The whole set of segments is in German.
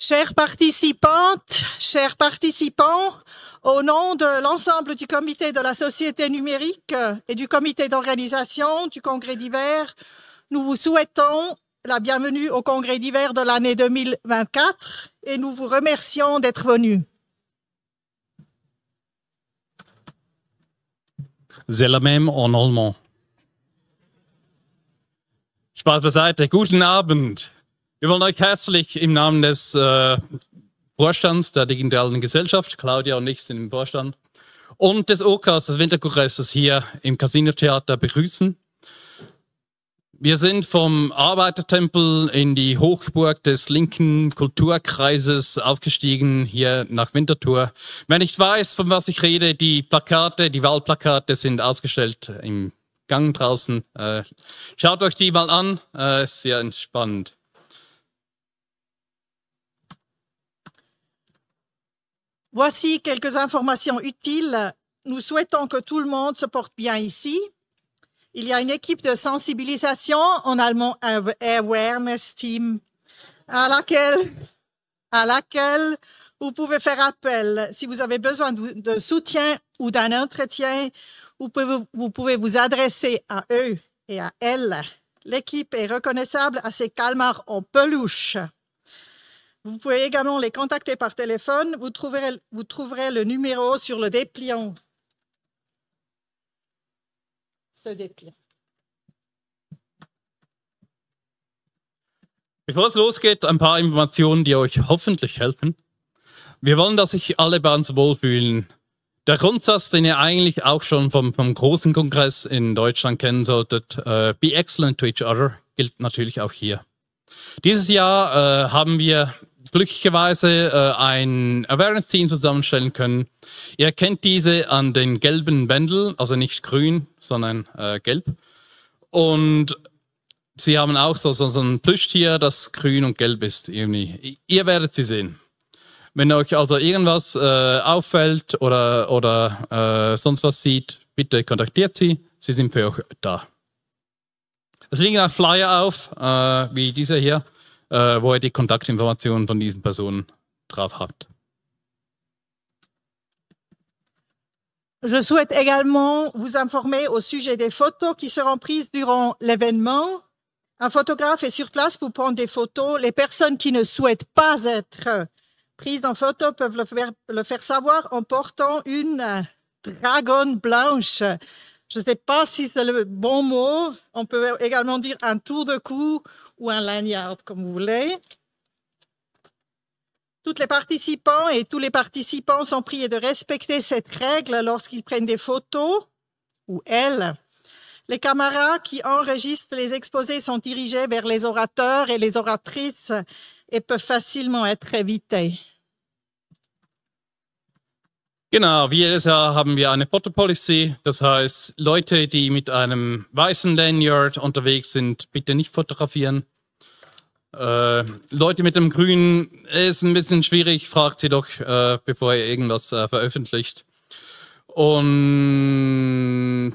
Chères participantes, chers participants, au nom de l'ensemble du comité de la société numérique et du comité d'organisation du congrès d'hiver, nous vous souhaitons la bienvenue au congrès d'hiver de l'année 2024 et nous vous remercions d'être venus. C'est le même en allemand. Spaß beiseite, guten Abend. Wir wollen euch herzlich im Namen des äh, Vorstands der digitalen Gesellschaft, Claudia und ich sind im Vorstand, und des OKAs, des Winterkongresses hier im Casino Theater begrüßen. Wir sind vom Arbeitertempel in die Hochburg des linken Kulturkreises aufgestiegen, hier nach Winterthur. Wer nicht weiß, von was ich rede, die Plakate, die Wahlplakate sind ausgestellt im Gang draußen. Äh, schaut euch die mal an, äh, ist sehr entspannt. Voici quelques informations utiles. Nous souhaitons que tout le monde se porte bien ici. Il y a une équipe de sensibilisation en allemand Awareness Team à laquelle, à laquelle vous pouvez faire appel si vous avez besoin de, soutien ou d'un entretien. Vous pouvez, vous pouvez vous adresser à eux et à elles. L'équipe est reconnaissable à ses calmars en peluche. Vous pouvez également les contacter par téléphone. Vous trouverez, vous trouverez le numéro sur le dépliant. Ce dépliant. Bevor es losgeht, ein paar Informationen, die euch hoffentlich helfen. Wir wollen, dass sich alle bei uns wohlfühlen. Der Grundsatz, den ihr eigentlich auch schon vom, vom großen Kongress in Deutschland kennen solltet, äh, be excellent to each other, gilt natürlich auch hier. Dieses Jahr äh, haben wir glücklicherweise äh, ein Awareness-Team zusammenstellen können. Ihr kennt diese an den gelben Bändel, also nicht grün, sondern äh, gelb. Und sie haben auch so, so, so ein Plüschtier, das grün und gelb ist. Irgendwie. Ihr werdet sie sehen. Wenn euch also irgendwas äh, auffällt oder, oder äh, sonst was sieht, bitte kontaktiert sie. Sie sind für euch da. Es liegen auch Flyer auf, äh, wie dieser hier. Äh, Je souhaite également vous informer au sujet des photos qui seront prises durant l'événement. Un photographe est sur place pour prendre des photos. Les personnes qui ne souhaitent pas être prises en photo peuvent le faire, le faire savoir en portant une dragonne blanche je ne sais pas si c'est le bon mot. On peut également dire un tour de cou ou un lanyard, comme vous voulez. Toutes les participants et tous les participants sont priés de respecter cette règle lorsqu'ils prennent des photos, ou elles. Les caméras qui enregistrent les exposés sont dirigées vers les orateurs et les oratrices et peuvent facilement être évitées. Genau, wie jedes Jahr haben wir eine Photo Policy. Das heißt, Leute, die mit einem weißen Lanyard unterwegs sind, bitte nicht fotografieren. Äh, Leute mit dem grünen ist ein bisschen schwierig, fragt sie doch, äh, bevor ihr irgendwas äh, veröffentlicht. Und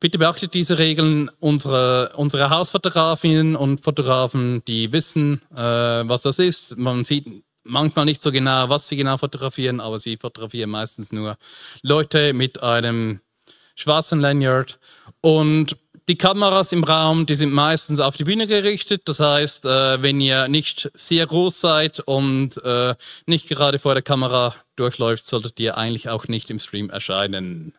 bitte beachtet diese Regeln. Unsere, unsere Hausfotografinnen und Fotografen, die wissen, äh, was das ist. Man sieht manchmal nicht so genau, was sie genau fotografieren, aber sie fotografieren meistens nur Leute mit einem schwarzen Lanyard. Und die Kameras im Raum, die sind meistens auf die Bühne gerichtet. Das heißt, äh, wenn ihr nicht sehr groß seid und äh, nicht gerade vor der Kamera durchläuft, solltet ihr eigentlich auch nicht im Stream erscheinen.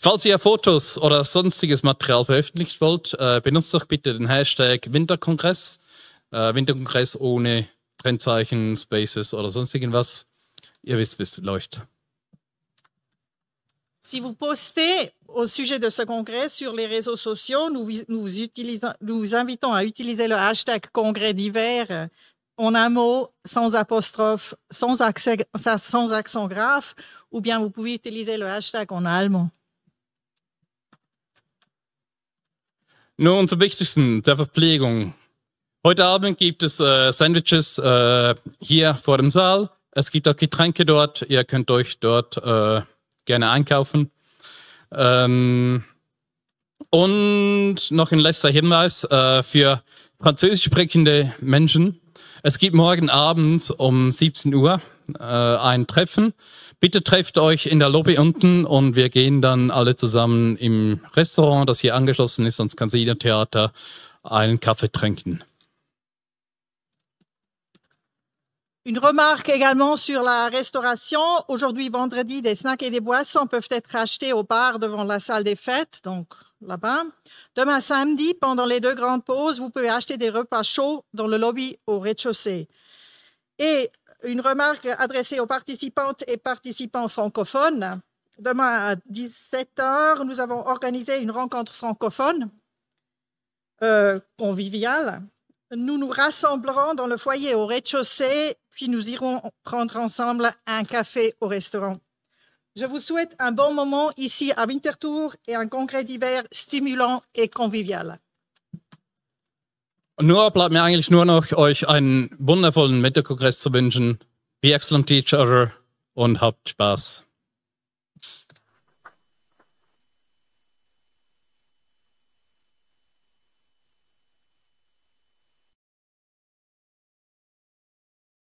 Falls ihr Fotos oder sonstiges Material veröffentlicht wollt, äh, benutzt doch bitte den Hashtag Winterkongress. Äh, Winterkongress ohne Trennzeichen, Spaces oder sonst irgendwas. Ihr wisst, wie es läuft. Si vous postez au sujet de ce congrès sur les réseaux sociaux, nous, nous, nous invitons à utiliser le hashtag congrès d'hiver euh, en un mot, sans apostrophe, sans, accès, sans accent graphe, ou bien vous pouvez utiliser le hashtag en allemand. Nun zum Wichtigsten, der Verpflegung. Heute Abend gibt es äh, Sandwiches äh, hier vor dem Saal. Es gibt auch Getränke dort. Ihr könnt euch dort äh, gerne einkaufen. Ähm, und noch ein letzter Hinweis äh, für französisch sprechende Menschen. Es gibt morgen abends um 17 Uhr äh, ein Treffen. Bitte trefft euch in der Lobby unten und wir gehen dann alle zusammen im Restaurant, das hier angeschlossen ist, ans Casino Theater, einen Kaffee trinken. Une remarque également sur la restauration. Aujourd'hui, vendredi, des snacks et des boissons peuvent être achetés au bar devant la salle des fêtes, donc là-bas. Demain samedi, pendant les deux grandes pauses, vous pouvez acheter des repas chauds dans le lobby au rez-de-chaussée. Et une remarque adressée aux participantes et participants francophones. Demain à 17h, nous avons organisé une rencontre francophone euh, conviviale nous nous rassemblerons dans le foyer au rez-de-chaussée puis nous irons prendre ensemble un café au restaurant. Je vous souhaite un bon moment ici à Winterthur et un congrès d'hiver stimulant et convivial. Und nur bleibt mir eigentlich nur noch, euch einen wundervollen Winterkongress zu wünschen. Be excellent teacher other und habt Spaß.